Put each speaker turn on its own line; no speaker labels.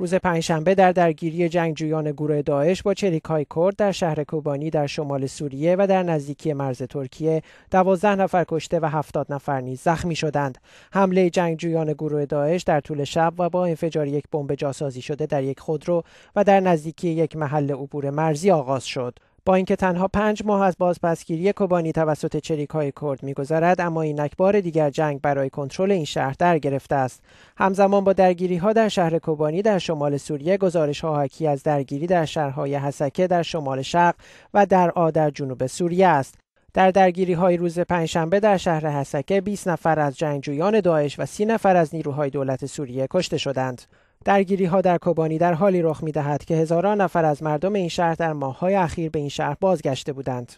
روز پنجشنبه در درگیری جنگجویان گروه داعش با های کرد در شهر کوبانی در شمال سوریه و در نزدیکی مرز ترکیه دوازده نفر کشته و هفتاد نفر نیز زخمی شدند حمله جنگجویان گروه داعش در طول شب و با انفجار یک بمب جاسازی شده در یک خودرو و در نزدیکی یک محل عبور مرزی آغاز شد با اینکه تنها پنج ماه از بازپسگیری کوبانی توسط چریک های کرد میگذرد اما اینک بار دیگر جنگ برای کنترل این شهر در گرفته است همزمان با درگیری ها در شهر کوبانی در شمال سوریه گزارش ها حاکی از درگیری در شهرهای حسکه در شمال شرق و در در جنوب سوریه است در درگیری های روز پنجشنبه در شهر حسکه 20 نفر از جنگجویان داعش و سی نفر از نیروهای دولت سوریه کشته شدند. درگیری ها در کوبانی در حالی رخ می دهد که هزاران نفر از مردم این شهر در ماه اخیر به این شهر بازگشته بودند.